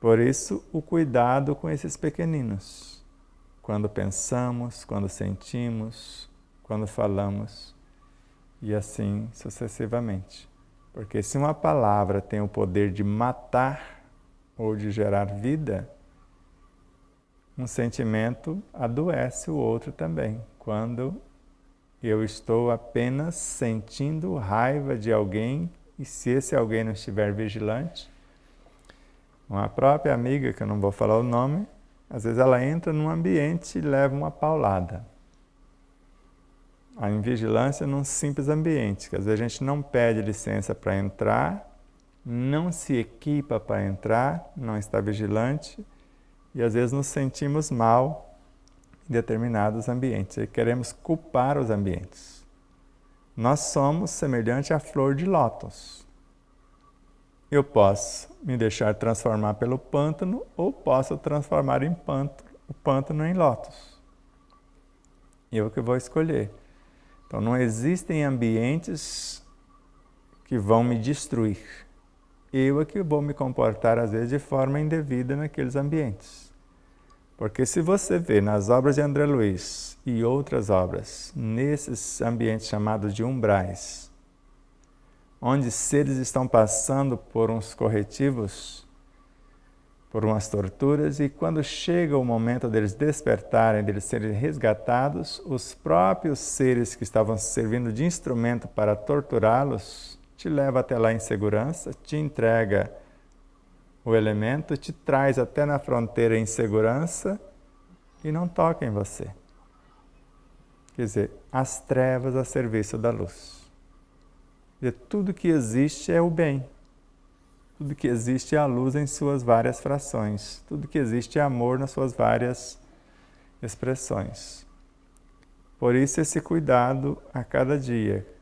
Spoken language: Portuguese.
Por isso, o cuidado com esses pequeninos. Quando pensamos, quando sentimos, quando falamos e assim sucessivamente. Porque se uma palavra tem o poder de matar ou de gerar vida, um sentimento adoece o outro também. Quando eu estou apenas sentindo raiva de alguém e se esse alguém não estiver vigilante, uma própria amiga, que eu não vou falar o nome, às vezes ela entra num ambiente e leva uma paulada. A invigilância num simples ambiente, que às vezes a gente não pede licença para entrar, não se equipa para entrar, não está vigilante e às vezes nos sentimos mal em determinados ambientes e queremos culpar os ambientes. Nós somos semelhante à flor de lótus. Eu posso me deixar transformar pelo pântano ou posso transformar em pântano, o pântano em lótus. Eu que vou escolher. Então não existem ambientes que vão me destruir. Eu é que vou me comportar às vezes de forma indevida naqueles ambientes. Porque se você vê nas obras de André Luiz e outras obras, nesses ambientes chamados de umbrais, onde seres estão passando por uns corretivos, por umas torturas, e quando chega o momento deles despertarem, deles serem resgatados, os próprios seres que estavam servindo de instrumento para torturá-los te leva até lá em segurança, te entrega o elemento, te traz até na fronteira em segurança e não toca em você. Quer dizer, as trevas a serviço da luz. Tudo que existe é o bem. Tudo que existe é a luz em suas várias frações. Tudo que existe é amor nas suas várias expressões. Por isso, esse cuidado a cada dia,